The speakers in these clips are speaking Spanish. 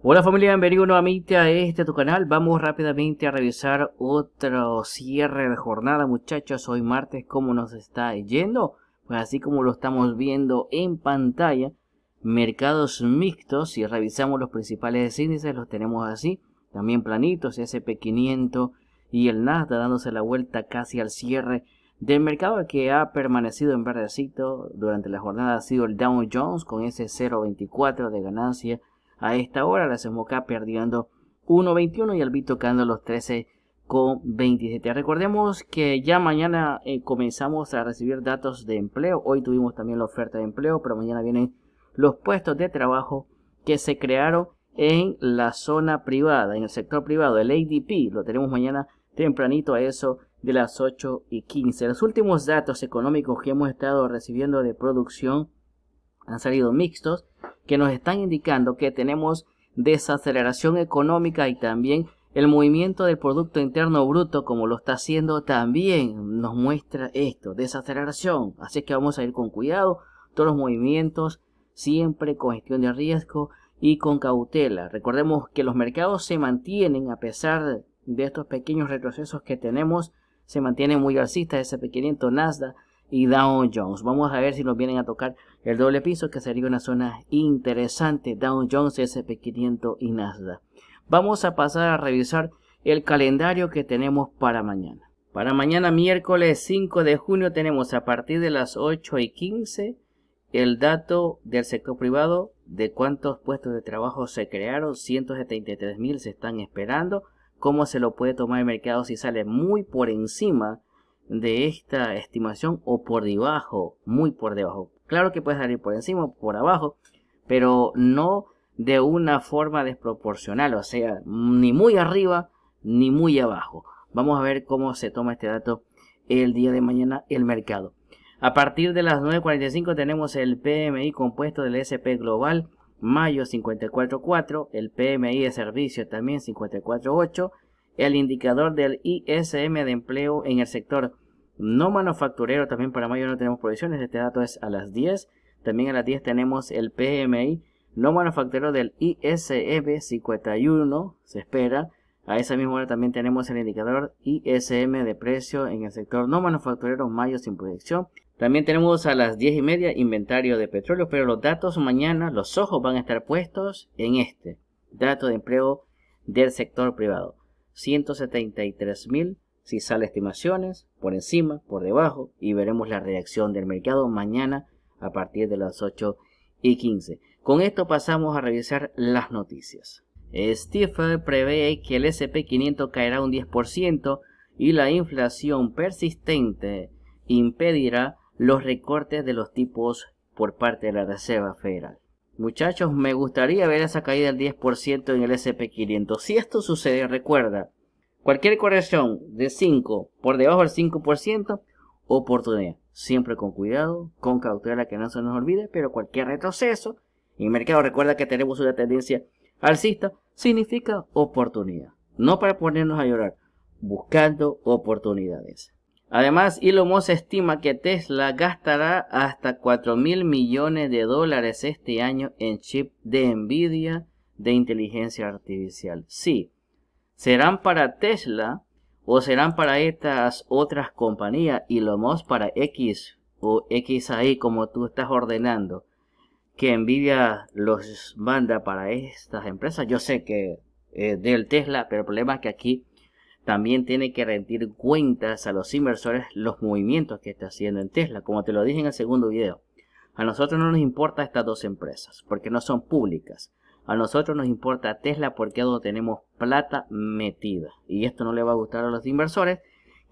Hola familia, bienvenido nuevamente a este tu canal. Vamos rápidamente a revisar otro cierre de jornada, muchachos. Hoy martes, ¿cómo nos está yendo? Pues así como lo estamos viendo en pantalla, mercados mixtos. Si revisamos los principales índices, los tenemos así. También planitos, SP500 y el Nasdaq dándose la vuelta casi al cierre del mercado que ha permanecido en verdecito durante la jornada ha sido el Dow Jones con ese 0.24 de ganancia a esta hora la Semoca perdiendo 1.21 y BIT tocando los 13.27. Recordemos que ya mañana eh, comenzamos a recibir datos de empleo. Hoy tuvimos también la oferta de empleo, pero mañana vienen los puestos de trabajo que se crearon en la zona privada, en el sector privado, el ADP. Lo tenemos mañana tempranito a eso de las 8 y 15. Los últimos datos económicos que hemos estado recibiendo de producción han salido mixtos, que nos están indicando que tenemos desaceleración económica y también el movimiento del Producto Interno Bruto, como lo está haciendo, también nos muestra esto, desaceleración. Así que vamos a ir con cuidado, todos los movimientos, siempre con gestión de riesgo y con cautela. Recordemos que los mercados se mantienen, a pesar de estos pequeños retrocesos que tenemos, se mantiene muy alcista ese pequeñito Nasdaq y Dow Jones. Vamos a ver si nos vienen a tocar el doble piso, que sería una zona interesante. Dow Jones, SP500 y Nasdaq. Vamos a pasar a revisar el calendario que tenemos para mañana. Para mañana miércoles 5 de junio tenemos a partir de las 8 y 15 el dato del sector privado de cuántos puestos de trabajo se crearon, 173.000 mil se están esperando, cómo se lo puede tomar el mercado si sale muy por encima de esta estimación o por debajo, muy por debajo. Claro que puede salir por encima o por abajo, pero no de una forma desproporcional, o sea, ni muy arriba ni muy abajo. Vamos a ver cómo se toma este dato el día de mañana el mercado. A partir de las 9.45 tenemos el PMI compuesto del SP Global, mayo 54.4, el PMI de servicio también 54.8 el indicador del ISM de empleo en el sector no manufacturero, también para mayo no tenemos proyecciones. este dato es a las 10. También a las 10 tenemos el PMI no manufacturero del ISM 51, se espera. A esa misma hora también tenemos el indicador ISM de precio en el sector no manufacturero mayo sin proyección. También tenemos a las 10 y media inventario de petróleo, pero los datos mañana, los ojos van a estar puestos en este dato de empleo del sector privado mil si sale estimaciones, por encima, por debajo, y veremos la reacción del mercado mañana a partir de las 8 y 15. Con esto pasamos a revisar las noticias. Stifel prevé que el SP500 caerá un 10% y la inflación persistente impedirá los recortes de los tipos por parte de la Reserva Federal. Muchachos, me gustaría ver esa caída del 10% en el SP500. Si esto sucede, recuerda, cualquier corrección de 5 por debajo del 5%, oportunidad. Siempre con cuidado, con cautela que no se nos olvide, pero cualquier retroceso en mercado, recuerda que tenemos una tendencia alcista, significa oportunidad. No para ponernos a llorar, buscando oportunidades. Además, Elon Musk estima que Tesla gastará hasta 4 mil millones de dólares este año en chip de Nvidia de inteligencia artificial. Sí, serán para Tesla o serán para estas otras compañías y para X o XAI como tú estás ordenando que Nvidia los manda para estas empresas. Yo sé que eh, del Tesla, pero el problema es que aquí también tiene que rendir cuentas a los inversores los movimientos que está haciendo en Tesla, como te lo dije en el segundo video. A nosotros no nos importa estas dos empresas porque no son públicas. A nosotros nos importa Tesla porque es donde tenemos plata metida. Y esto no le va a gustar a los inversores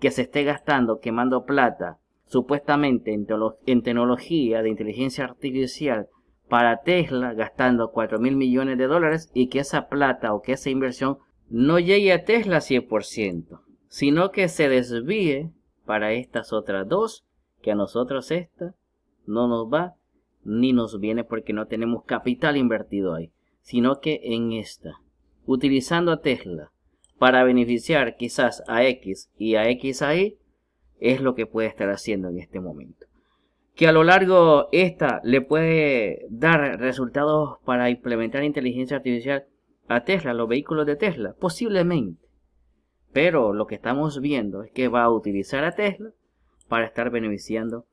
que se esté gastando, quemando plata supuestamente en, en tecnología de inteligencia artificial para Tesla, gastando 4 mil millones de dólares y que esa plata o que esa inversión no llegue a Tesla 100%, sino que se desvíe para estas otras dos, que a nosotros esta no nos va ni nos viene porque no tenemos capital invertido ahí, sino que en esta, utilizando a Tesla para beneficiar quizás a X y a X ahí. es lo que puede estar haciendo en este momento. Que a lo largo esta le puede dar resultados para implementar inteligencia artificial a Tesla, los vehículos de Tesla? Posiblemente. Pero lo que estamos viendo es que va a utilizar a Tesla para estar beneficiando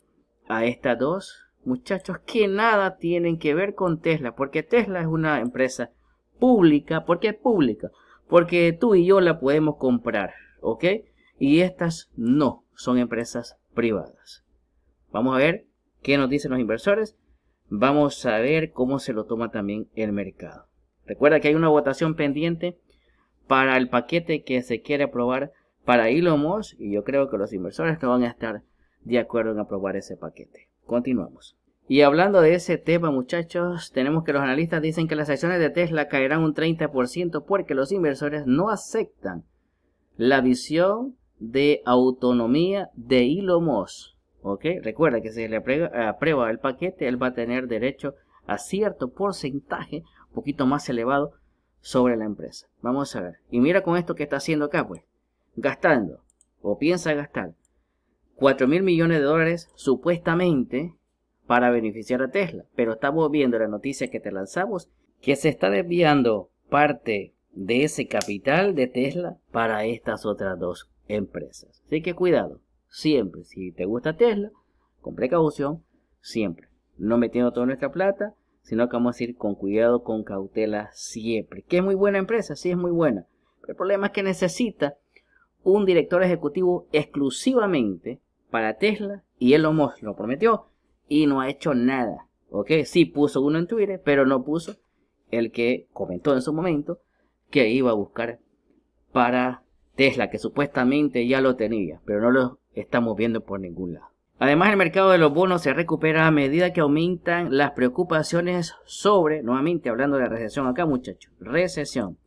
a estas dos muchachos que nada tienen que ver con Tesla, porque Tesla es una empresa pública, porque es pública, porque tú y yo la podemos comprar, ¿ok? Y estas no, son empresas privadas. Vamos a ver qué nos dicen los inversores, vamos a ver cómo se lo toma también el mercado. Recuerda que hay una votación pendiente para el paquete que se quiere aprobar para Elon Musk y yo creo que los inversores no van a estar de acuerdo en aprobar ese paquete. Continuamos. Y hablando de ese tema, muchachos, tenemos que los analistas dicen que las acciones de Tesla caerán un 30% porque los inversores no aceptan la visión de autonomía de Elon Musk. ¿Ok? Recuerda que si le aprueba el paquete, él va a tener derecho a cierto porcentaje poquito más elevado sobre la empresa. Vamos a ver. Y mira con esto que está haciendo acá, pues. Gastando, o piensa gastar, 4 mil millones de dólares supuestamente para beneficiar a Tesla. Pero estamos viendo la noticia que te lanzamos, que se está desviando parte de ese capital de Tesla para estas otras dos empresas. Así que cuidado, siempre, si te gusta Tesla, con precaución, siempre. No metiendo toda nuestra plata sino que vamos a ir con cuidado, con cautela siempre. Que es muy buena empresa, sí es muy buena. Pero el problema es que necesita un director ejecutivo exclusivamente para Tesla y Elon lo prometió y no ha hecho nada. ¿Ok? Sí puso uno en Twitter, pero no puso el que comentó en su momento que iba a buscar para Tesla, que supuestamente ya lo tenía, pero no lo estamos viendo por ningún lado. Además, el mercado de los bonos se recupera a medida que aumentan las preocupaciones sobre, nuevamente hablando de recesión acá muchachos, recesión.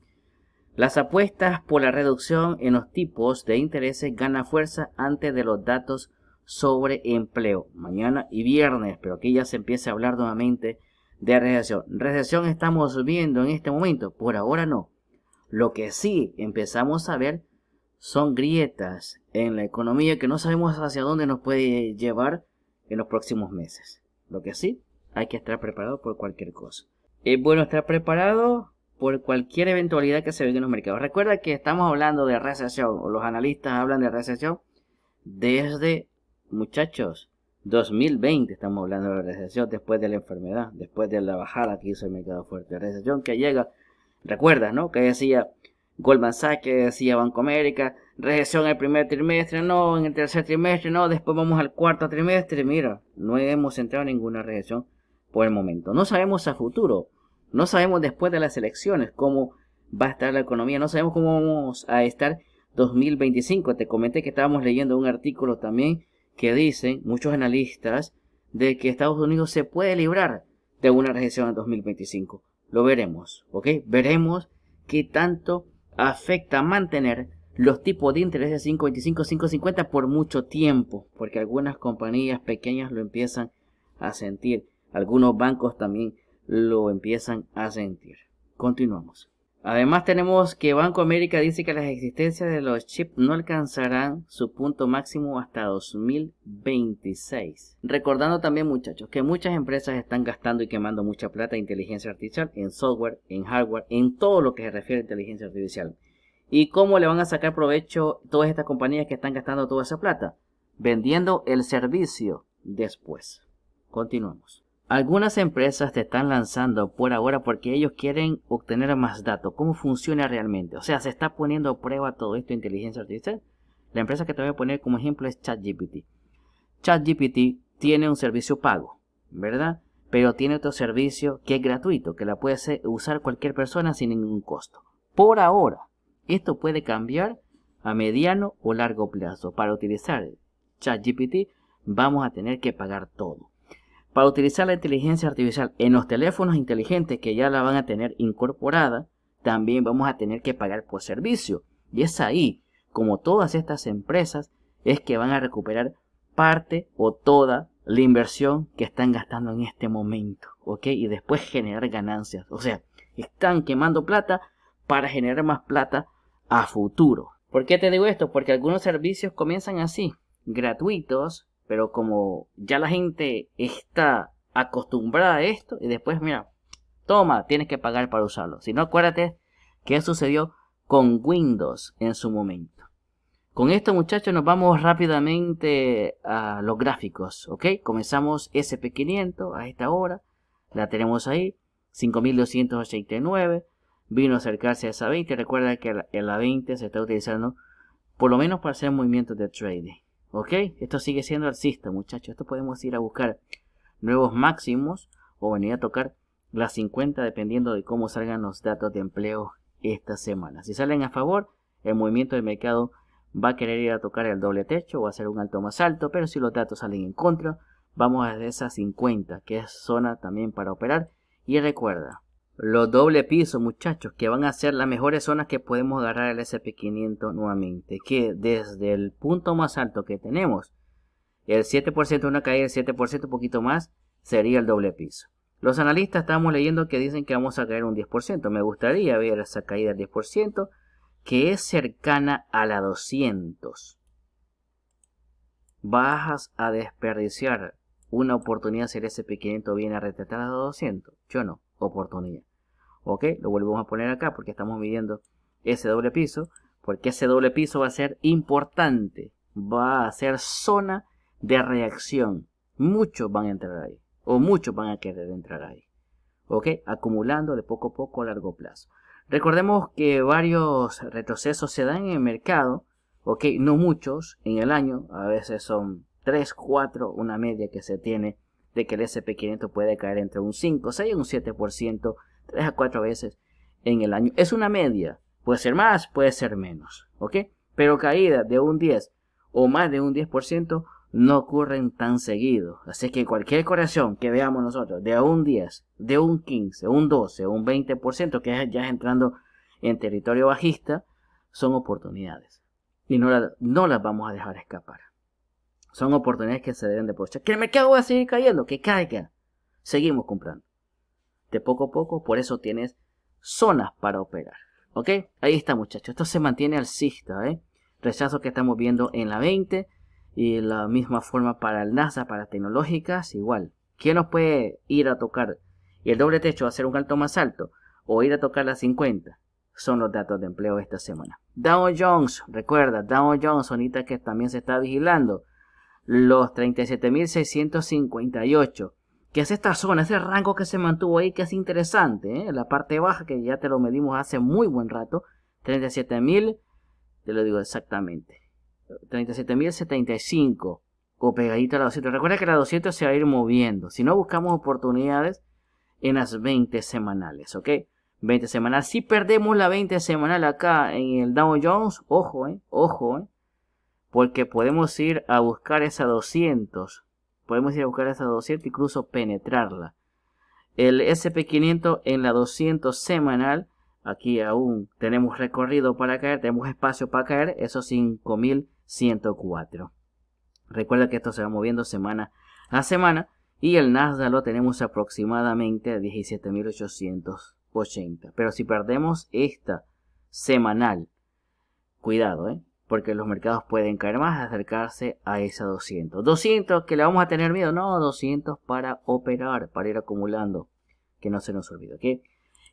Las apuestas por la reducción en los tipos de intereses ganan fuerza antes de los datos sobre empleo, mañana y viernes, pero aquí ya se empieza a hablar nuevamente de recesión. Recesión estamos viendo en este momento, por ahora no. Lo que sí empezamos a ver son grietas en la economía que no sabemos hacia dónde nos puede llevar en los próximos meses. Lo que sí, hay que estar preparado por cualquier cosa. Es bueno estar preparado por cualquier eventualidad que se venga en los mercados. Recuerda que estamos hablando de recesión, o los analistas hablan de recesión, desde, muchachos, 2020 estamos hablando de recesión después de la enfermedad, después de la bajada que hizo el mercado fuerte. Recesión que llega, recuerdas, ¿no? Que decía, Goldman Sachs que decía Banco América, recesión el primer trimestre, no, en el tercer trimestre, no, después vamos al cuarto trimestre. Mira, no hemos entrado en ninguna recesión por el momento. No sabemos a futuro, no sabemos después de las elecciones cómo va a estar la economía, no sabemos cómo vamos a estar 2025. Te comenté que estábamos leyendo un artículo también que dicen muchos analistas de que Estados Unidos se puede librar de una recesión en 2025. Lo veremos, ¿ok? Veremos qué tanto afecta mantener los tipos de interés de 5.25, 5.50 por mucho tiempo, porque algunas compañías pequeñas lo empiezan a sentir, algunos bancos también lo empiezan a sentir. Continuamos. Además tenemos que Banco América dice que las existencias de los chips no alcanzarán su punto máximo hasta 2026. Recordando también muchachos que muchas empresas están gastando y quemando mucha plata en inteligencia artificial, en software, en hardware, en todo lo que se refiere a inteligencia artificial. ¿Y cómo le van a sacar provecho todas estas compañías que están gastando toda esa plata? Vendiendo el servicio después. Continuamos. Algunas empresas te están lanzando por ahora porque ellos quieren obtener más datos. ¿Cómo funciona realmente? O sea, se está poniendo a prueba todo esto de inteligencia artificial. La empresa que te voy a poner como ejemplo es ChatGPT. ChatGPT tiene un servicio pago, ¿verdad? Pero tiene otro servicio que es gratuito, que la puede usar cualquier persona sin ningún costo. Por ahora, esto puede cambiar a mediano o largo plazo. Para utilizar ChatGPT vamos a tener que pagar todo. Para utilizar la inteligencia artificial en los teléfonos inteligentes que ya la van a tener incorporada, también vamos a tener que pagar por servicio. Y es ahí, como todas estas empresas, es que van a recuperar parte o toda la inversión que están gastando en este momento, ¿ok? Y después generar ganancias. O sea, están quemando plata para generar más plata a futuro. ¿Por qué te digo esto? Porque algunos servicios comienzan así, gratuitos, pero como ya la gente está acostumbrada a esto, y después, mira, toma, tienes que pagar para usarlo. Si no, acuérdate qué sucedió con Windows en su momento. Con esto, muchachos, nos vamos rápidamente a los gráficos, ¿ok? Comenzamos SP500 a esta hora, la tenemos ahí, 5289, vino a acercarse a esa 20, recuerda que la, la 20 se está utilizando por lo menos para hacer movimientos de trading. ¿Ok? Esto sigue siendo alcista, muchachos. Esto podemos ir a buscar nuevos máximos o venir a tocar las 50 dependiendo de cómo salgan los datos de empleo esta semana. Si salen a favor, el movimiento del mercado va a querer ir a tocar el doble techo o hacer un alto más alto, pero si los datos salen en contra, vamos a esa 50, que es zona también para operar. Y recuerda, los doble pisos, muchachos, que van a ser las mejores zonas que podemos agarrar el SP500 nuevamente. Que desde el punto más alto que tenemos, el 7%, una caída del 7%, un poquito más, sería el doble piso. Los analistas estamos leyendo que dicen que vamos a caer un 10%. Me gustaría ver esa caída del 10%, que es cercana a la 200. Bajas a desperdiciar una oportunidad si el SP500 viene a retratar a la 200. Yo no oportunidad. ¿Ok? Lo volvemos a poner acá porque estamos midiendo ese doble piso. Porque ese doble piso va a ser importante. Va a ser zona de reacción. Muchos van a entrar ahí. O muchos van a querer entrar ahí. ¿Ok? Acumulando de poco a poco a largo plazo. Recordemos que varios retrocesos se dan en el mercado. ¿Ok? No muchos en el año. A veces son 3, 4, una media que se tiene de que el SP500 puede caer entre un 5, 6 y un 7%, 3 a 4 veces en el año. Es una media, puede ser más, puede ser menos, ¿ok? Pero caídas de un 10 o más de un 10% no ocurren tan seguido. Así que cualquier corrección que veamos nosotros de un 10, de un 15, un 12, un 20%, que ya es entrando en territorio bajista, son oportunidades. Y no, no las vamos a dejar escapar. Son oportunidades que se deben de aprovechar. Que el mercado va a seguir cayendo, que caiga. Seguimos comprando. De poco a poco, por eso tienes zonas para operar. ¿Ok? Ahí está muchachos. Esto se mantiene alcista. ¿eh? Rechazo que estamos viendo en la 20. Y la misma forma para el NASA, para tecnológicas, igual. ¿Quién nos puede ir a tocar? Y el doble techo va a ser un alto más alto. O ir a tocar la 50 son los datos de empleo esta semana. Dow Jones, recuerda, Dow Jones, ahorita que también se está vigilando, los 37.658, que es esta zona, ese rango que se mantuvo ahí, que es interesante, ¿eh? la parte baja que ya te lo medimos hace muy buen rato, 37.000, te lo digo exactamente, 37.075, o pegadito a la 200. Recuerda que la 200 se va a ir moviendo, si no buscamos oportunidades en las 20 semanales, ¿ok? 20 semanales Si perdemos la 20 semanal acá en el Dow Jones, ojo, ¿eh? Ojo, ¿eh? porque podemos ir a buscar esa 200 podemos ir a buscar esa 200 incluso penetrarla el SP500 en la 200 semanal aquí aún tenemos recorrido para caer tenemos espacio para caer esos 5104 recuerda que esto se va moviendo semana a semana y el Nasdaq lo tenemos aproximadamente a 17.880. Pero si perdemos esta semanal, cuidado, ¿eh? porque los mercados pueden caer más, acercarse a esa 200. 200 que le vamos a tener miedo, no, 200 para operar, para ir acumulando, que no se nos olvide, ¿ok?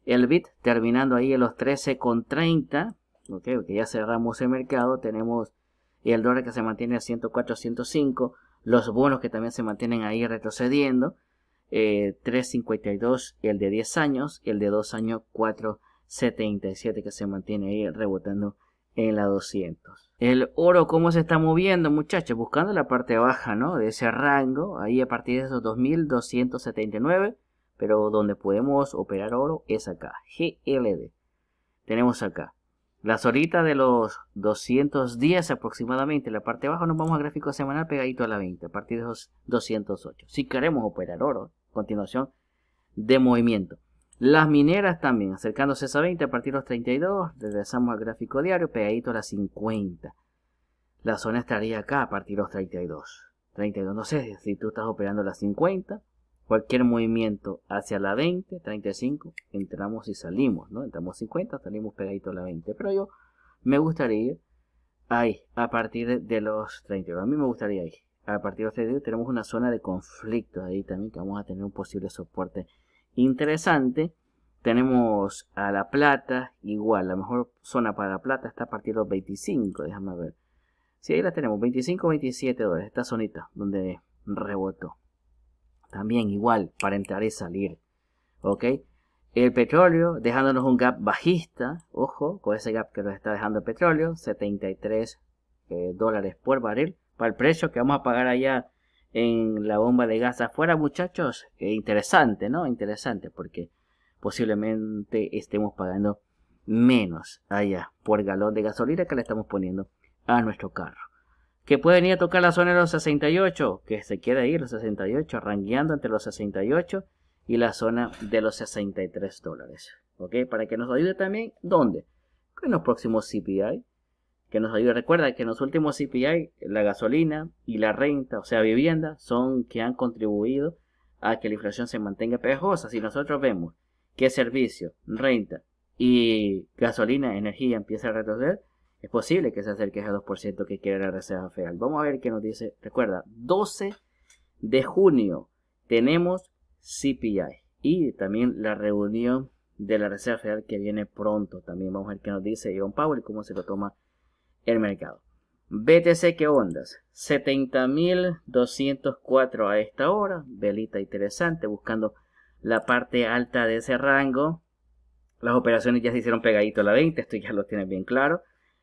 El bit terminando ahí en los 13,30, ¿ok? que ya cerramos el mercado, tenemos el dólar que se mantiene a 104, 105, los bonos que también se mantienen ahí retrocediendo, 3,52 eh, el de 10 años, el de 2 años 4,77 que se mantiene ahí rebotando en la 200. El oro, ¿cómo se está moviendo, muchachos? Buscando la parte baja, ¿no? De ese rango, ahí a partir de esos 2279, pero donde podemos operar oro es acá, GLD. Tenemos acá. Las horitas de los 210 aproximadamente, la parte baja, nos vamos a gráfico semanal pegadito a la 20, a partir de esos 208. Si queremos operar oro, continuación de movimiento. Las mineras también, acercándose a esa 20 a partir de los 32, regresamos al gráfico diario, pegadito a la 50. La zona estaría acá a partir de los 32. 32, no sé si tú estás operando las 50, cualquier movimiento hacia la 20, 35, entramos y salimos, ¿no? Entramos 50, salimos pegadito a la 20, pero yo me gustaría ir ahí, a partir de los 32, a mí me gustaría ir. A partir de los 32 tenemos una zona de conflicto ahí también que vamos a tener un posible soporte interesante. Tenemos a La Plata, igual, la mejor zona para La Plata está a partir de los 25, déjame ver. si ahí la tenemos, 25 27 dólares, esta zonita donde rebotó. También igual, para entrar y salir. ¿Ok? El petróleo, dejándonos un gap bajista, ojo, con ese gap que nos está dejando el petróleo, 73 eh, dólares por barril. Para el precio que vamos a pagar allá en la bomba de gas afuera, muchachos, interesante, ¿no? Interesante, porque posiblemente estemos pagando menos allá por galón de gasolina que le estamos poniendo a nuestro carro. Que puede venir a tocar la zona de los 68, que se quiere ir los 68, Arranqueando entre los 68 y la zona de los 63 dólares. ¿Ok? Para que nos ayude también, ¿dónde? En los próximos CPI, que nos ayuda, Recuerda que en los últimos CPI, la gasolina y la renta, o sea, vivienda, son que han contribuido a que la inflación se mantenga pegajosa. Si nosotros vemos que servicio, renta y gasolina, energía empieza a retroceder, es posible que se acerque a 2% que quiere la Reserva Federal. Vamos a ver qué nos dice. Recuerda, 12 de junio tenemos CPI y también la reunión de la Reserva Federal que viene pronto. También vamos a ver qué nos dice John Powell y cómo se lo toma el mercado. BTC, ¿qué ondas? 70.204 a esta hora. Velita interesante, buscando la parte alta de ese rango. Las operaciones ya se hicieron pegadito a la 20, esto ya lo tienes bien claro.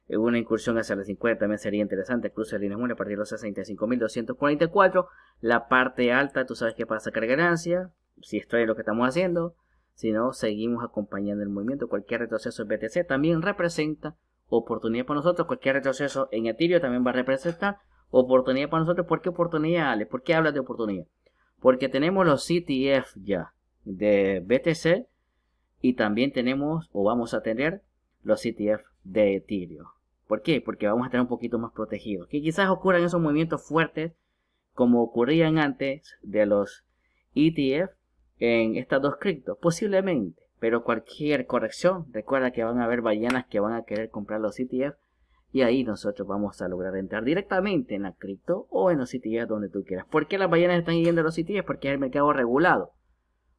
Eh, una incursión hacia la 50 también sería interesante. Cruce de líneas 1 a partir de los 65.244. La parte alta, tú sabes que para sacar ganancia, si esto es lo que estamos haciendo. Si no, seguimos acompañando el movimiento. Cualquier retroceso en BTC también representa oportunidad para nosotros. Cualquier retroceso en Ethereum también va a representar oportunidad para nosotros. ¿Por qué oportunidad, Ale? ¿Por qué hablas de oportunidad? Porque tenemos los CTF ya de BTC y también tenemos o vamos a tener los CTF de Ethereum. ¿Por qué? Porque vamos a tener un poquito más protegidos. Que quizás ocurran esos movimientos fuertes como ocurrían antes de los ETF en estas dos criptos. Posiblemente pero cualquier corrección, recuerda que van a haber ballenas que van a querer comprar los ETF y ahí nosotros vamos a lograr entrar directamente en la cripto o en los ETF donde tú quieras. ¿Por qué las ballenas están yendo a los ETF? Porque es el mercado regulado.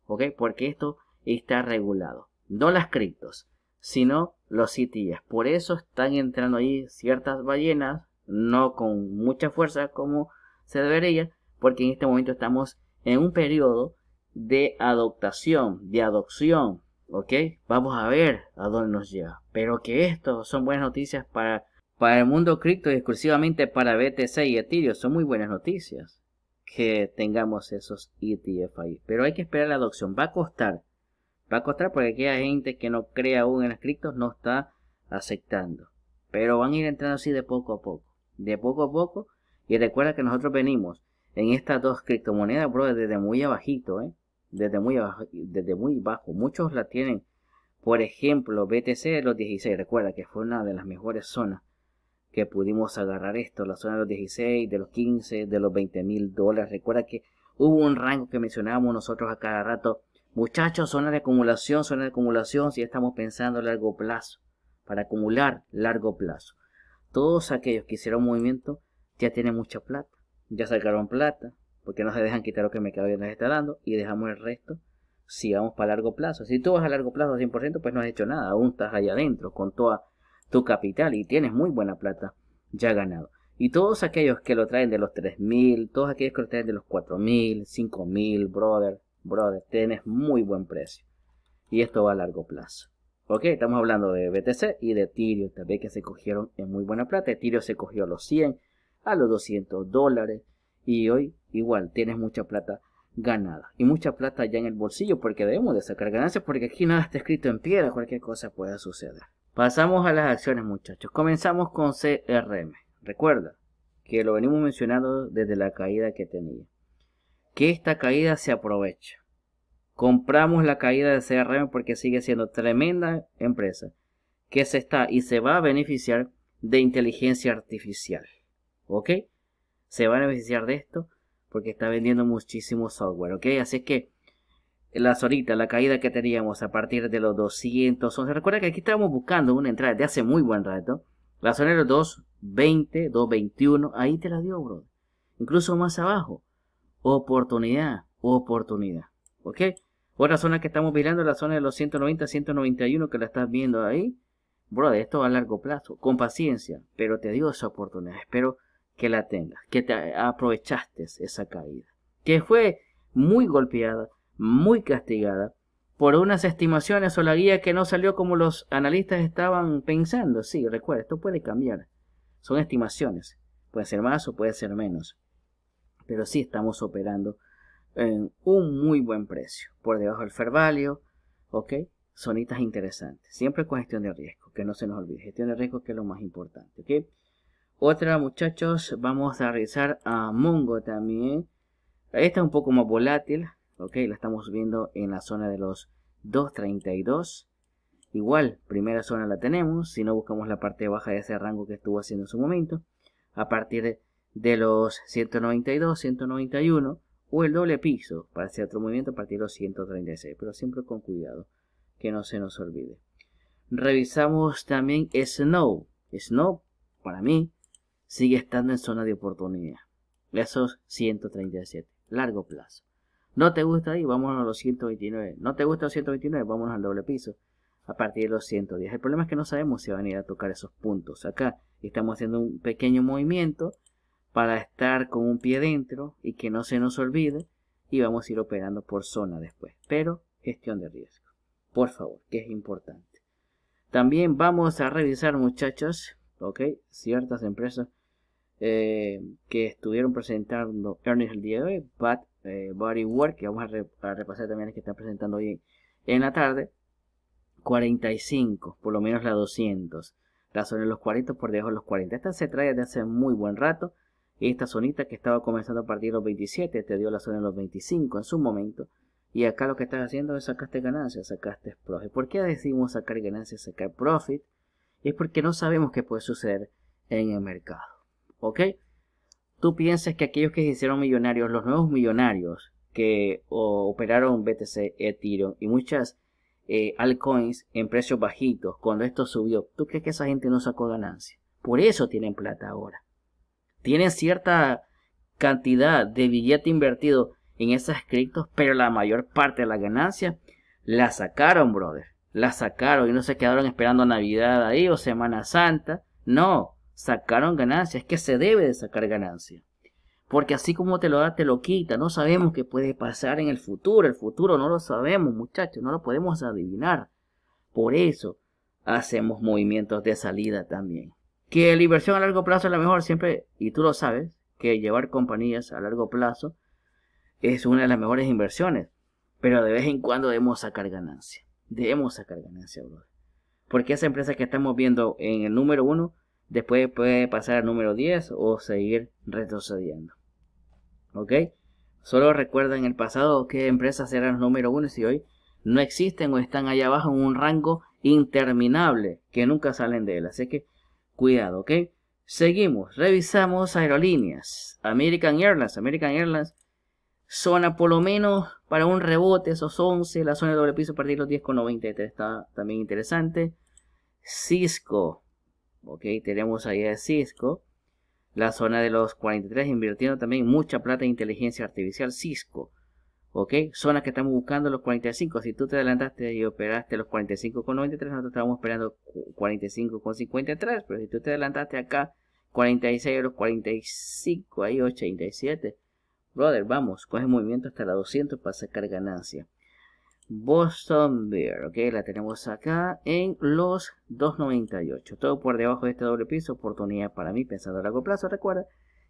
¿Ok? Porque esto está regulado. No las criptos, sino los ETF. Por eso están entrando ahí ciertas ballenas, no con mucha fuerza como se debería, porque en este momento estamos en un periodo de adoptación, de adopción ¿ok? Vamos a ver a dónde nos lleva. Pero que esto son buenas noticias para, para el mundo cripto y exclusivamente para BTC y Ethereum. Son muy buenas noticias que tengamos esos ETF ahí. Pero hay que esperar la adopción. Va a costar. Va a costar porque hay gente que no cree aún en las criptos no está aceptando. Pero van a ir entrando así de poco a poco. De poco a poco. Y recuerda que nosotros venimos en estas dos criptomonedas, bro, desde muy abajito, ¿eh? desde muy, desde muy bajo. Muchos la tienen, por ejemplo, BTC de los 16. Recuerda que fue una de las mejores zonas que pudimos agarrar esto, la zona de los 16, de los 15, de los 20 mil dólares. Recuerda que hubo un rango que mencionábamos nosotros a cada rato. Muchachos, zona de acumulación, zona de acumulación, si estamos pensando a largo plazo, para acumular largo plazo. Todos aquellos que hicieron movimiento ya tienen mucha plata, ya sacaron plata, porque no se dejan quitar lo que Mercado y les está dando y dejamos el resto si vamos para largo plazo. Si tú vas a largo plazo 100%, pues no has hecho nada, aún estás allá adentro con toda tu capital y tienes muy buena plata ya ganado. Y todos aquellos que lo traen de los 3.000, todos aquellos que lo traen de los 4.000, 5.000, brother, brother, tienes muy buen precio. Y esto va a largo plazo. Ok, estamos hablando de BTC y de tirio también que se cogieron en muy buena plata. Tiro se cogió a los 100, a los 200 dólares y hoy igual tienes mucha plata ganada y mucha plata ya en el bolsillo porque debemos de sacar ganancias porque aquí nada está escrito en piedra, cualquier cosa puede suceder. Pasamos a las acciones muchachos, comenzamos con CRM. Recuerda que lo venimos mencionando desde la caída que tenía. Que esta caída se aprovecha. Compramos la caída de CRM porque sigue siendo tremenda empresa que se está y se va a beneficiar de inteligencia artificial. ¿Ok? Se va a beneficiar de esto porque está vendiendo muchísimo software, ¿ok? Así que la zona, la caída que teníamos a partir de los 211, recuerda que aquí estábamos buscando una entrada de hace muy buen rato, la zona de los 220, 221, ahí te la dio, bro. Incluso más abajo, oportunidad, oportunidad, ¿ok? Otra zona que estamos mirando la zona de los 190, 191 que la estás viendo ahí. Bro, esto va a largo plazo, con paciencia, pero te dio esa oportunidad. Espero que la tengas, que te aprovechaste esa caída, que fue muy golpeada, muy castigada por unas estimaciones o la guía que no salió como los analistas estaban pensando. Sí, recuerda, esto puede cambiar. Son estimaciones. Puede ser más o puede ser menos. Pero sí estamos operando en un muy buen precio. Por debajo del fair value, ¿ok? Sonitas interesantes. Siempre con gestión de riesgo, que no se nos olvide. Gestión de riesgo que es lo más importante, ¿ok? Otra, muchachos, vamos a revisar a Mongo también. Esta es un poco más volátil, ok, la estamos viendo en la zona de los 232. Igual, primera zona la tenemos, si no buscamos la parte baja de ese rango que estuvo haciendo en su momento. A partir de los 192, 191 o el doble piso para hacer otro movimiento a partir de los 136, pero siempre con cuidado, que no se nos olvide. Revisamos también Snow. Snow, para mí, sigue estando en zona de oportunidad. Esos 137. Largo plazo. No te gusta ahí, vamos a los 129. No te gusta los 129, vamos al doble piso. A partir de los 110. El problema es que no sabemos si van a ir a tocar esos puntos. Acá estamos haciendo un pequeño movimiento para estar con un pie dentro y que no se nos olvide. Y vamos a ir operando por zona después. Pero gestión de riesgo. Por favor, que es importante. También vamos a revisar, muchachos, ¿ok? Ciertas empresas eh, que estuvieron presentando Ernest el día de hoy, Bad eh, Body Work, que vamos a, repasar también las que están presentando hoy en la tarde, 45, por lo menos la 200. La zona de los 40 por debajo de los 40. Esta se trae de hace muy buen rato. Esta zonita que estaba comenzando a partir de los 27 te dio la zona de los 25 en su momento. Y acá lo que estás haciendo es sacaste ganancias, sacaste profit. ¿Por qué decimos sacar ganancias, sacar profit? Es porque no sabemos qué puede suceder en el mercado. ¿Ok? Tú piensas que aquellos que se hicieron millonarios, los nuevos millonarios que operaron BTC, Ethereum y muchas eh, altcoins en precios bajitos, cuando esto subió, ¿tú crees que esa gente no sacó ganancia? Por eso tienen plata ahora. Tienen cierta cantidad de billete invertido en esas criptos, pero la mayor parte de la ganancia la sacaron, brother. La sacaron y no se quedaron esperando Navidad ahí o Semana Santa. No, sacaron ganancias, es que se debe de sacar ganancia. Porque así como te lo da, te lo quita. No sabemos qué puede pasar en el futuro. El futuro no lo sabemos, muchachos, no lo podemos adivinar. Por eso hacemos movimientos de salida también. Que la inversión a largo plazo es la mejor siempre, y tú lo sabes, que llevar compañías a largo plazo es una de las mejores inversiones. Pero de vez en cuando debemos sacar ganancia. Debemos sacar ganancia, brother. Porque esa empresa que estamos viendo en el número uno Después puede pasar al número 10 o seguir retrocediendo. ¿Ok? Solo recuerda en el pasado qué empresas eran los número 1 si hoy no existen o están allá abajo en un rango interminable que nunca salen de él. Así que cuidado, ¿ok? Seguimos, revisamos aerolíneas. American Airlines, American Airlines, zona por lo menos para un rebote, esos 11, la zona de doble piso a partir los 10,93 está también interesante. Cisco, ok tenemos ahí a Cisco la zona de los 43 invirtiendo también mucha plata de inteligencia artificial Cisco ok zona que estamos buscando los 45 si tú te adelantaste y operaste los 45 con 93 nosotros estábamos esperando 45 con 53, pero si tú te adelantaste acá 46 los 45 ahí 87 brother vamos coge movimiento hasta la 200 para sacar ganancia Boston Beer, ok, la tenemos acá en los 2.98, todo por debajo de este doble piso, oportunidad para mí pensando a largo plazo, recuerda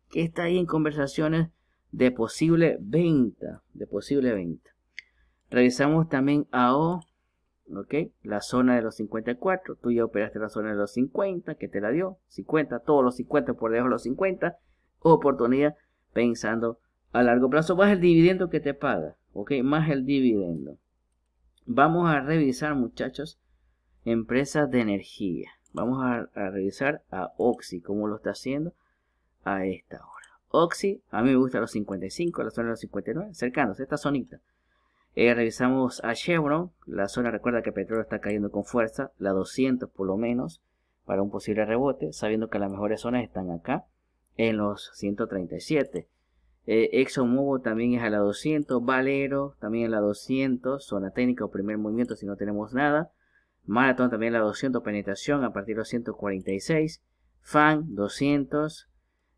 que está ahí en conversaciones de posible venta, de posible venta. Revisamos también O ok, la zona de los 54, tú ya operaste la zona de los 50, que te la dio, 50, todos los 50 por debajo de los 50, oportunidad pensando a largo plazo, más el dividendo que te paga, ok, más el dividendo. Vamos a revisar, muchachos, empresas de energía. Vamos a, revisar a Oxy, cómo lo está haciendo a esta hora. Oxy, a mí me gusta los 55, la zona de los 59, cercanos, esta zonita. Eh, revisamos a Chevron, la zona recuerda que el petróleo está cayendo con fuerza, la 200 por lo menos, para un posible rebote, sabiendo que las mejores zonas están acá, en los 137. Eh, también es a la 200. Valero también a la 200. Zona técnica o primer movimiento si no tenemos nada. Marathon también a la 200. Penetración a partir de los 146. FAN 200.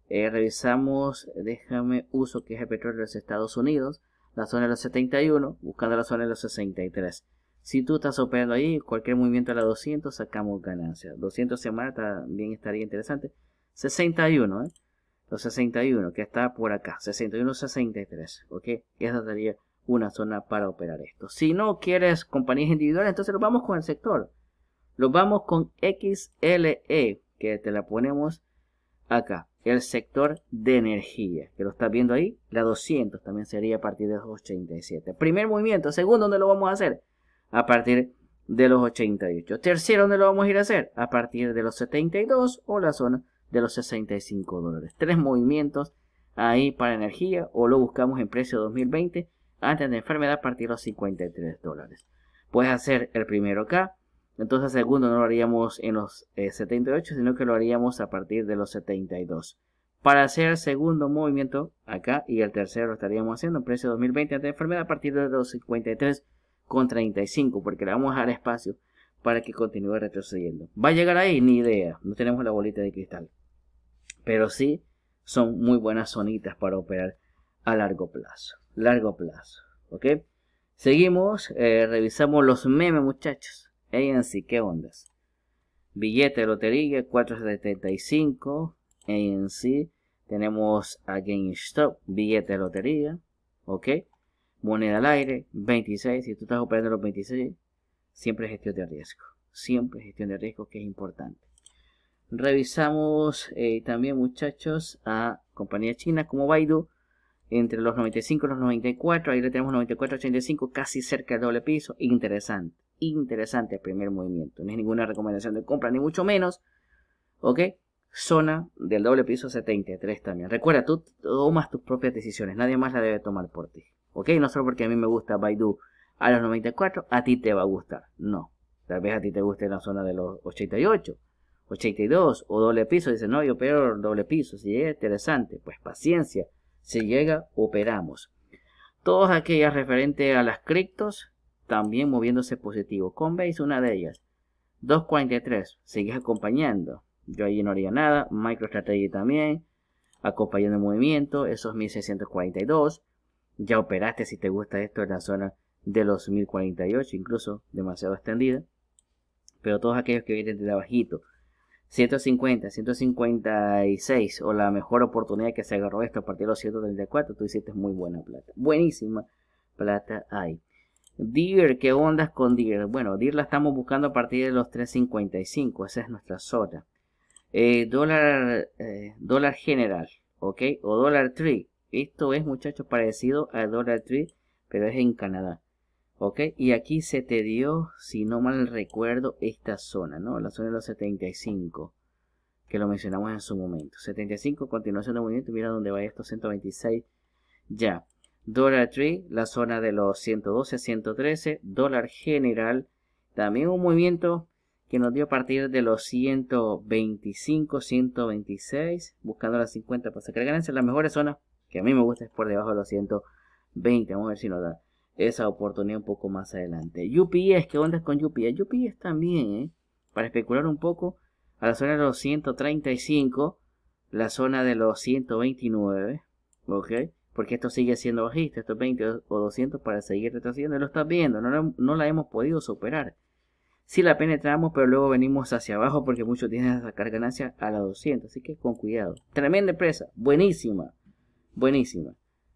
Eh, revisamos, déjame uso que es el petróleo de los Estados Unidos. La zona de los 71. Buscando la zona de los 63. Si tú estás operando ahí, cualquier movimiento a la 200 sacamos ganancia. 200 semanas también estaría interesante. 61, ¿eh? los 61, que está por acá, 61-63, ¿ok? Esa sería una zona para operar esto. Si no quieres compañías individuales, entonces lo vamos con el sector. Lo vamos con XLE, que te la ponemos acá. El sector de energía, que lo estás viendo ahí, la 200 también sería a partir de los 87. Primer movimiento, segundo, ¿dónde lo vamos a hacer? A partir de los 88. Tercero, ¿dónde lo vamos a ir a hacer? A partir de los 72 o la zona de los 65 dólares. Tres movimientos ahí para energía o lo buscamos en precio 2020 antes de enfermedad a partir de los 53 dólares. Puedes hacer el primero acá. Entonces el segundo no lo haríamos en los 78, eh, sino que lo haríamos a partir de los 72. Para hacer el segundo movimiento acá y el tercero lo estaríamos haciendo en precio 2020 antes de enfermedad a partir de los con 53,35 porque le vamos a dar espacio para que continúe retrocediendo. ¿Va a llegar ahí? Ni idea. No tenemos la bolita de cristal pero sí son muy buenas zonitas para operar a largo plazo. Largo plazo, ¿ok? Seguimos, eh, revisamos los memes, muchachos. ANC, ¿qué ondas? Billete de lotería, 475. ANC. Tenemos a GameStop, billete de lotería. ¿Ok? Moneda al aire, 26. Si tú estás operando los 26, siempre gestión de riesgo. Siempre gestión de riesgo que es importante. Revisamos eh, también, muchachos, a compañía china como Baidu entre los 95 y los 94. Ahí le tenemos 94-85 casi cerca del doble piso. Interesante, interesante el primer movimiento. No es ninguna recomendación de compra, ni mucho menos. ¿Ok? Zona del doble piso 73 también. Recuerda, tú tomas tus propias decisiones. Nadie más la debe tomar por ti. ¿Ok? No solo porque a mí me gusta Baidu a los 94, a ti te va a gustar. No. Tal vez a ti te guste la zona de los 88 82 o doble piso, dice, no, yo opero doble piso, si llega interesante, pues paciencia, si llega, operamos. Todas aquellas referentes a las criptos, también moviéndose positivo. veis una de ellas. 2.43, sigues acompañando. Yo ahí no haría nada. MicroStrategy también, acompañando el movimiento, esos 1642. Ya operaste si te gusta esto en la zona de los 1048, incluso demasiado extendida. Pero todos aquellos que vienen de abajito, 150, 156 o la mejor oportunidad que se agarró esto a partir de los 134, tú hiciste muy buena plata. Buenísima plata hay. Deer, ¿qué ondas con Deer? Bueno, Deer la estamos buscando a partir de los 3.55, esa es nuestra zona. Eh, dólar, eh, dólar general, ¿ok? O dólar tree. Esto es, muchachos, parecido a dólar tree, pero es en Canadá ok y aquí se te dio si no mal recuerdo esta zona no la zona de los 75 que lo mencionamos en su momento 75 continuación de movimiento mira dónde va esto 126 ya Dollar Tree, la zona de los 112 a 113, dólar general, también un movimiento que nos dio a partir de los 125, 126, buscando las 50 para sacar ganancias. La mejor zona que a mí me gusta es por debajo de los 120. Vamos a ver si nos da esa oportunidad un poco más adelante. UPS, ¿qué onda con UPS? UPS también, ¿eh? para especular un poco, a la zona de los 135, la zona de los 129, ¿ok? Porque esto sigue siendo bajista, estos 20 o 200 para seguir retrocediendo, lo estás viendo, no la, hemos podido superar. Si la penetramos, pero luego venimos hacia abajo porque muchos tienen a sacar ganancias a la 200, así que con cuidado. Tremenda empresa, buenísima, buenísima.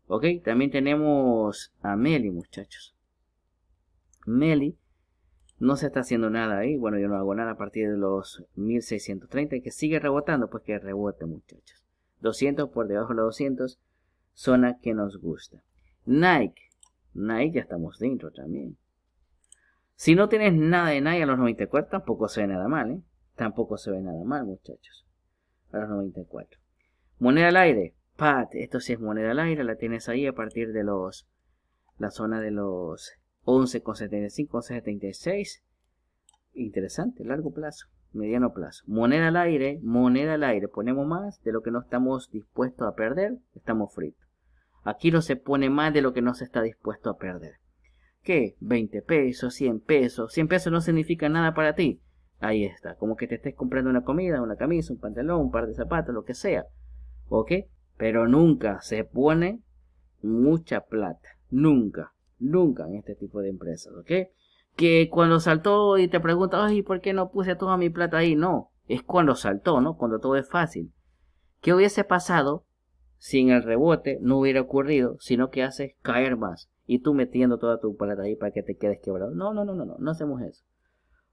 Ok, también tenemos a Meli, muchachos. Meli no se está haciendo nada ahí. Bueno, yo no hago nada a partir de los 1630. Que sigue rebotando, pues que rebote, muchachos. 200 por debajo de los 200. Zona que nos gusta. Nike. Nike ya estamos dentro también. Si no tienes nada de Nike a los 94, tampoco se ve nada mal, ¿eh? Tampoco se ve nada mal, muchachos. A los 94. Moneda al aire. Pat, esto sí es moneda al aire, la tienes ahí a partir de los la zona de los 11,75, 11,76. Interesante, largo plazo, mediano plazo. Moneda al aire, moneda al aire. Ponemos más de lo que no estamos dispuestos a perder, estamos fritos. Aquí no se pone más de lo que no se está dispuesto a perder. ¿Qué? 20 pesos, 100 pesos. 100 pesos no significa nada para ti. Ahí está, como que te estés comprando una comida, una camisa, un pantalón, un par de zapatos, lo que sea. ¿Ok? pero nunca se pone mucha plata. Nunca, nunca en este tipo de empresas, ¿ok? Que cuando saltó y te preguntas, ay, ¿por qué no puse toda mi plata ahí? No, es cuando saltó, ¿no? Cuando todo es fácil. ¿Qué hubiese pasado sin el rebote? No hubiera ocurrido, sino que haces caer más. Y tú metiendo toda tu plata ahí para que te quedes quebrado. No, no, no, no, no, no hacemos eso.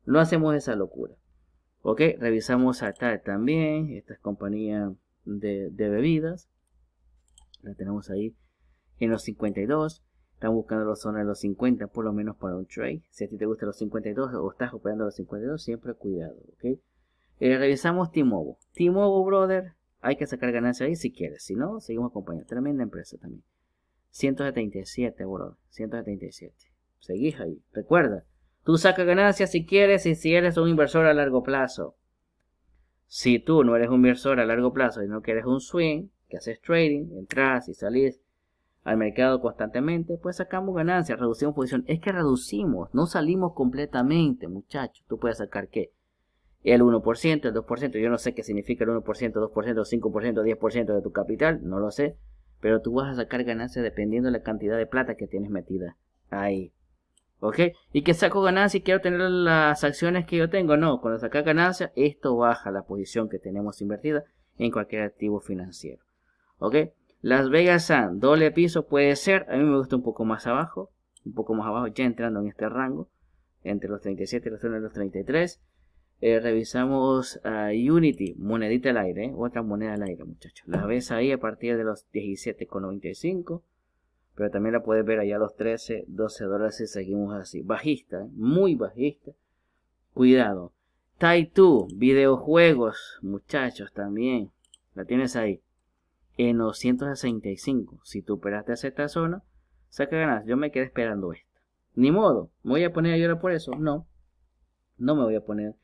No hacemos esa locura. ¿Ok? Revisamos saltar también, esta es compañía de bebidas la tenemos ahí en los 52. Están buscando la zona de los 50, por lo menos para un trade. Si a ti te gustan los 52 o estás operando los 52, siempre cuidado, ¿ok? Eh, revisamos Timobo. Timobo, brother, hay que sacar ganancias ahí si quieres. Si no, seguimos acompañando. Tremenda empresa también. 177, brother. 177. Seguís ahí. Recuerda, tú sacas ganancias si quieres y si eres un inversor a largo plazo. Si tú no eres un inversor a largo plazo y no quieres un swing, haces trading, entras y salís al mercado constantemente, pues sacamos ganancias, reducimos posición. Es que reducimos, no salimos completamente, muchachos. Tú puedes sacar qué? El 1%, el 2%, yo no sé qué significa el 1%, 2%, 5%, 10% de tu capital, no lo sé. Pero tú vas a sacar ganancias dependiendo de la cantidad de plata que tienes metida ahí. ¿Ok? ¿Y que saco ganancia y quiero tener las acciones que yo tengo? No, cuando sacas ganancia esto baja la posición que tenemos invertida en cualquier activo financiero. ¿Ok? Las Vegas San, doble piso puede ser. A mí me gusta un poco más abajo. Un poco más abajo, ya entrando en este rango. Entre los 37 y los, 33. Eh, revisamos Unity, monedita al aire, ¿eh? otra moneda al aire, muchachos. La ves ahí a partir de los 17,95, pero también la puedes ver allá a los 13, 12 dólares Y seguimos así. Bajista, ¿eh? muy bajista. Cuidado. Taitu, videojuegos, muchachos, también. La tienes ahí en 265. Si tú operaste a esta zona, saca ganas... Yo me quedé esperando esta. Ni modo, ¿me voy a poner a llorar por eso? No, no me voy a poner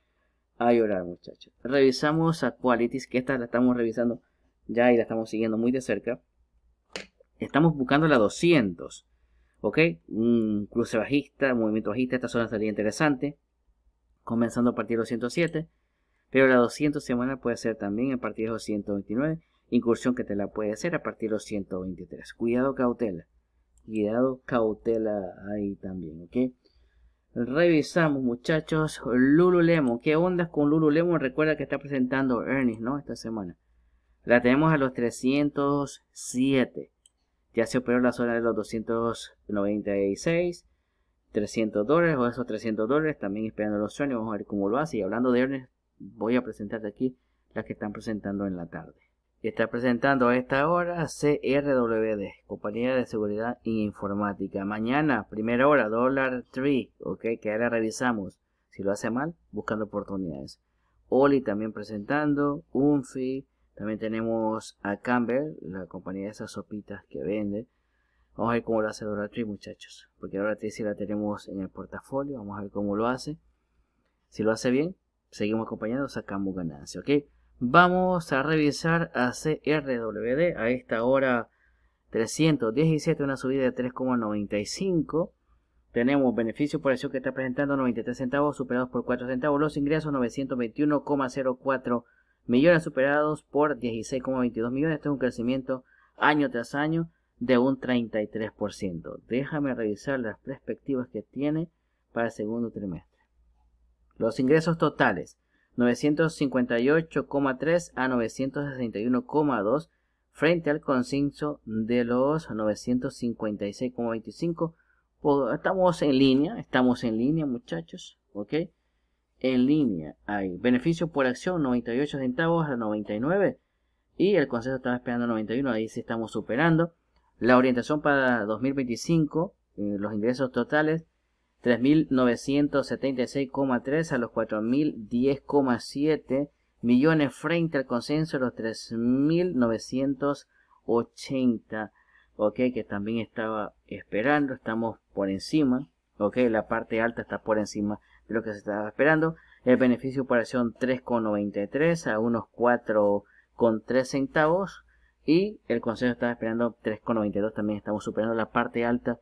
a llorar, muchachos. Revisamos a Qualities, que esta la estamos revisando ya y la estamos siguiendo muy de cerca. Estamos buscando la 200. ¿Ok? Un cruce bajista, movimiento bajista. Esta zona sería interesante. Comenzando a partir de 207... Pero la 200 semana puede ser también a partir de los incursión que te la puede hacer a partir de los 123. Cuidado, cautela. Cuidado, cautela ahí también, ¿ok? Revisamos, muchachos. Lululemon. ¿Qué onda con Lululemon? Recuerda que está presentando Ernest, ¿no? Esta semana. La tenemos a los 307. Ya se operó la zona de los 296. 300 dólares o esos 300 dólares. También esperando los sueños. Vamos a ver cómo lo hace. Y hablando de Ernest, voy a presentarte aquí las que están presentando en la tarde y está presentando a esta hora CRWD, Compañía de Seguridad Informática. Mañana, primera hora, Dollar Tree, ok, que ahora revisamos. Si lo hace mal, buscando oportunidades. Oli también presentando, Unfi, también tenemos a Campbell, la compañía de esas sopitas que vende. Vamos a ver cómo lo hace Dollar Tree, muchachos, porque Dollar Tree sí la tenemos en el portafolio, vamos a ver cómo lo hace. Si lo hace bien, seguimos acompañando, sacamos ganancia, ok. Vamos a revisar a CRWD a esta hora 317, una subida de 3,95. Tenemos beneficio por acción que está presentando 93 centavos, superados por 4 centavos. Los ingresos 921,04 millones, superados por 16,22 millones. esto es un crecimiento año tras año de un 33%. Déjame revisar las perspectivas que tiene para el segundo trimestre. Los ingresos totales 958,3 a 961,2 frente al consenso de los 956,25. Estamos en línea, estamos en línea muchachos, ¿ok? En línea hay beneficio por acción 98 centavos a 99 y el consenso estaba esperando 91, ahí sí estamos superando. La orientación para 2025, eh, los ingresos totales 3.976,3 a los 4.010,7 millones frente al consenso de los 3.980, ok, que también estaba esperando, estamos por encima, ok, la parte alta está por encima de lo que se estaba esperando. El beneficio por operación 3,93 a unos 4,3 centavos y el consenso estaba esperando 3,92, también estamos superando la parte alta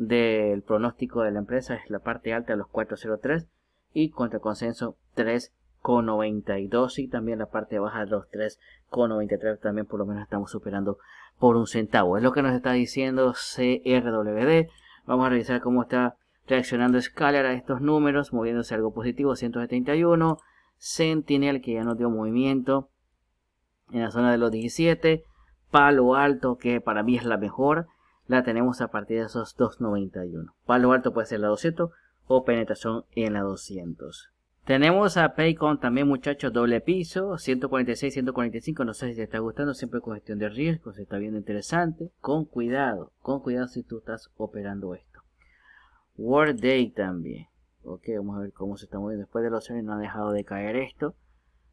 del pronóstico de la empresa es la parte alta de los 403 y contra consenso 3,92 y también la parte baja de los 3,93 también por lo menos estamos superando por un centavo. Es lo que nos está diciendo CRWD. Vamos a revisar cómo está reaccionando Scalar a estos números, moviéndose algo positivo, 171. Sentinel que ya no dio movimiento en la zona de los 17. Palo Alto que para mí es la mejor la tenemos a partir de esos 291. Palo alto puede ser la 200 o penetración en la 200. Tenemos a Paycon también muchachos, doble piso, 146, 145, no sé si te está gustando, siempre con gestión de riesgos, se está viendo interesante, con cuidado, con cuidado si tú estás operando esto. Word Day también, ok, vamos a ver cómo se está moviendo, después de los años no ha dejado de caer esto,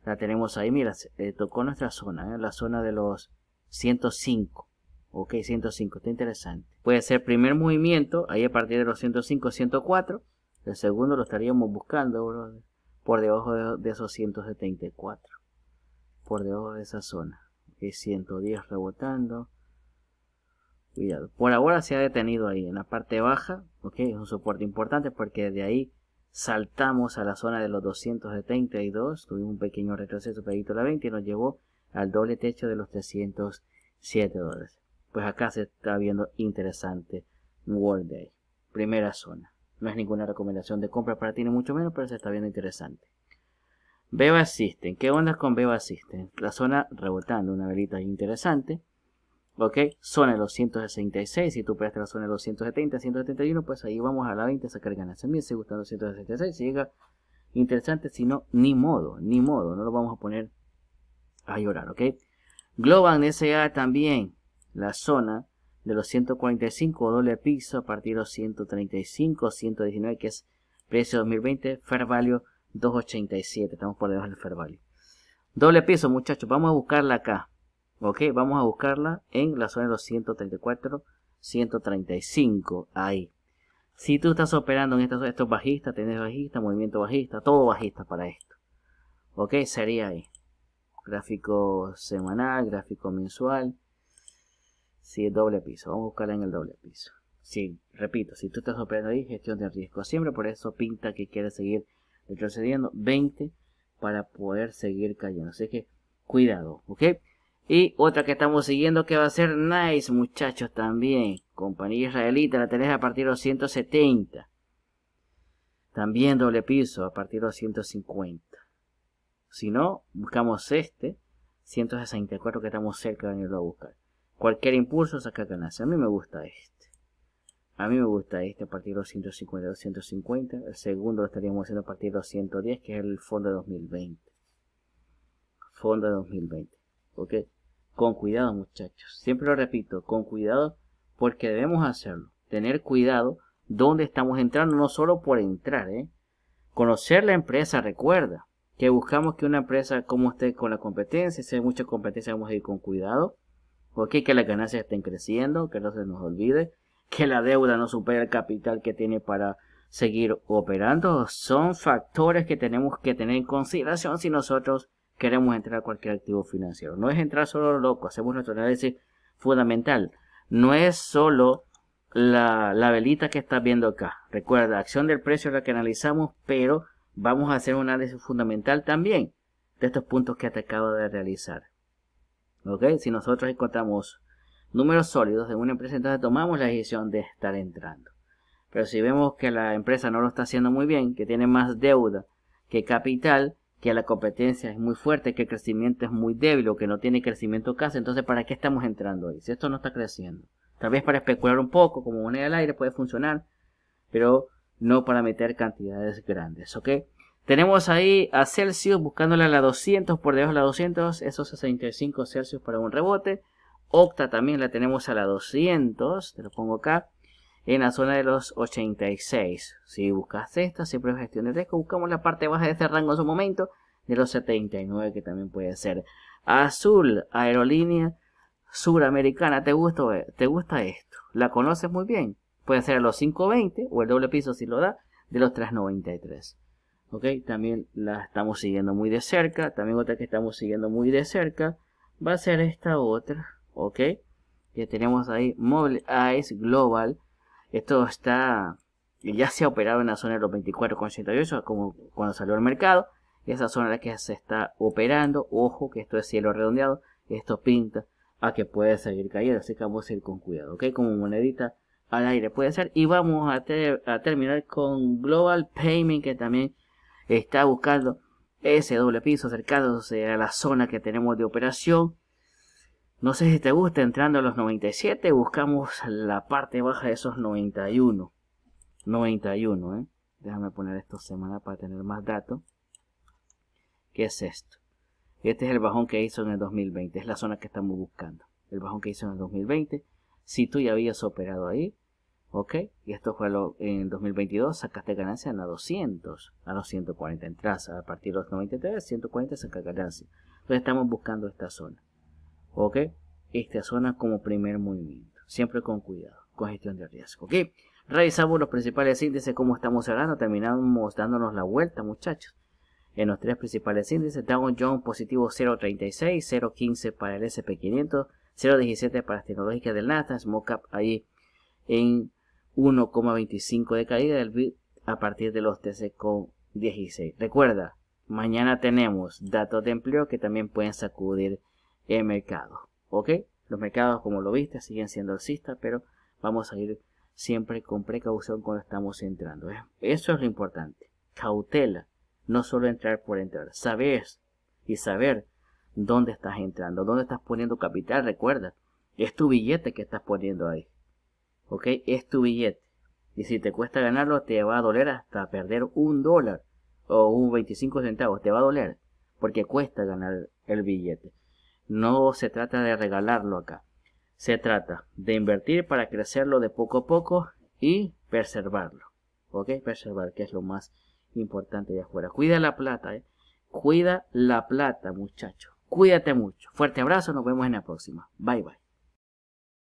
la tenemos ahí, mira, eh, tocó nuestra zona, ¿eh? la zona de los 105, Ok, 105, está interesante. Puede ser primer movimiento, ahí a partir de los 105, 104. El segundo lo estaríamos buscando, por debajo de, esos 174. Por debajo de esa zona. Ok, 110 rebotando. Cuidado. Por ahora se ha detenido ahí, en la parte baja. Ok, es un soporte importante porque de ahí saltamos a la zona de los 272, tuvimos un pequeño retroceso pegadito la 20 y nos llevó al doble techo de los 307 dólares pues acá se está viendo interesante World Day. Primera zona. No es ninguna recomendación de compra para ti, ni mucho menos, pero se está viendo interesante. Beba System. ¿Qué onda con Beba System? La zona rebotando, una velita interesante. ¿Ok? Zona de los 166. Si tú pegaste la zona de los 170, 171, pues ahí vamos a la 20 sacar ganancias. Me si gustan los 166. Si llega interesante, si no, ni modo, ni modo. No lo vamos a poner a llorar, ¿ok? Global SA también la zona de los 145 doble piso a partir de los 135, 119 que es precio 2020, fair value 287, estamos por debajo del fair value. Doble piso muchachos, vamos a buscarla acá, ok, vamos a buscarla en la zona de los 134, 135, ahí. Si tú estás operando en estos, estos bajistas, tenés bajista, movimiento bajista, todo bajista para esto. Ok, sería ahí. Gráfico semanal, gráfico mensual, si doble piso. Vamos a buscarla en el doble piso. Si, repito, si tú estás operando ahí, gestión de riesgo siempre, por eso pinta que quiere seguir retrocediendo 20 para poder seguir cayendo. Así que cuidado, ¿ok? Y otra que estamos siguiendo que va a ser nice, muchachos, también. Compañía israelita, la tenés a partir de los 170. También doble piso, a partir de los 150. Si no, buscamos este, 164 que estamos cerca de venirlo a buscar. Cualquier impulso saca ganancia. A mí me gusta este. A mí me gusta este a partir de los 250. El segundo lo estaríamos haciendo a partir de los que es el fondo de 2020. Fondo de 2020. ¿Ok? Con cuidado, muchachos. Siempre lo repito, con cuidado, porque debemos hacerlo. Tener cuidado dónde estamos entrando, no solo por entrar, ¿eh? Conocer la empresa, recuerda que buscamos que una empresa como usted con la competencia, si hay mucha competencia, vamos a ir con cuidado. Porque que las ganancias estén creciendo, que no se nos olvide, que la deuda no supera el capital que tiene para seguir operando, son factores que tenemos que tener en consideración si nosotros queremos entrar a cualquier activo financiero. No es entrar solo loco, hacemos nuestro análisis fundamental. No es solo la, la velita que estás viendo acá. Recuerda, acción del precio es la que analizamos, pero vamos a hacer un análisis fundamental también de estos puntos que te acabo de realizar. Si nosotros encontramos números sólidos de una empresa, entonces tomamos la decisión de estar entrando. Pero si vemos que la empresa no lo está haciendo muy bien, que tiene más deuda que capital, que la competencia es muy fuerte, que el crecimiento es muy débil o que no tiene crecimiento casi, entonces ¿para qué estamos entrando ahí? Si esto no está creciendo. Tal vez para especular un poco, como moneda al aire puede funcionar, pero no para meter cantidades grandes, ¿ok? Tenemos ahí a Celsius buscándola a la 200, por debajo de la 200, esos 65 Celsius para un rebote. Octa también la tenemos a la 200, te lo pongo acá, en la zona de los 86. Si buscas esta, siempre es gestión de riesgo, buscamos la parte baja de este rango en su momento, de los 79 que también puede ser. Azul, aerolínea suramericana, ¿te, te gusta esto? ¿La conoces muy bien? Puede ser a los 520 o el doble piso si lo da, de los 393 ok también la estamos siguiendo muy de cerca también otra que estamos siguiendo muy de cerca va a ser esta otra ok ya tenemos ahí Mobile Eyes Global esto está ya se ha operado en la zona de los 24,88 como cuando salió al mercado esa zona es la que se está operando ojo que esto es cielo redondeado esto pinta a que puede seguir cayendo así que vamos a ir con cuidado ok como monedita al aire puede ser y vamos a, a terminar con Global Payment que también está buscando ese doble piso acercándose a la zona que tenemos de operación. No sé si te gusta entrando a los 97, buscamos la parte baja de esos 91. 91, ¿eh? Déjame poner esto semana para tener más datos. ¿Qué es esto? Este es el bajón que hizo en el 2020, es la zona que estamos buscando. El bajón que hizo en el 2020. Si tú ya habías operado ahí, ¿ok? Y esto fue lo, en 2022, sacaste ganancia en la 200, a los 140 entras, a partir de los 93, 140 sacas ganancia. Entonces estamos buscando esta zona, ¿ok? Esta zona como primer movimiento, siempre con cuidado, con gestión de riesgo, ¿ok? Revisamos los principales índices, cómo estamos hablando, terminamos dándonos la vuelta, muchachos. En los tres principales índices, Dow Jones positivo 0.36, 0.15 para el SP500, 0.17 para las tecnologías del Nasdaq, Small ahí en 1,25 de caída del bit a partir de los TSC16. Recuerda, mañana tenemos datos de empleo que también pueden sacudir el mercado. ¿Ok? Los mercados, como lo viste, siguen siendo alcistas, pero vamos a ir siempre con precaución cuando estamos entrando. ¿eh? Eso es lo importante. Cautela. No solo entrar por entrar. Sabes y saber dónde estás entrando, dónde estás poniendo capital. Recuerda, es tu billete que estás poniendo ahí. ¿ok? Es tu billete. Y si te cuesta ganarlo, te va a doler hasta perder un dólar o un 25 centavos. Te va a doler porque cuesta ganar el billete. No se trata de regalarlo acá. Se trata de invertir para crecerlo de poco a poco y preservarlo. ¿Ok? Preservar, que es lo más importante de afuera. Cuida la plata, ¿eh? Cuida la plata, muchachos. Cuídate mucho. Fuerte abrazo, nos vemos en la próxima. Bye bye.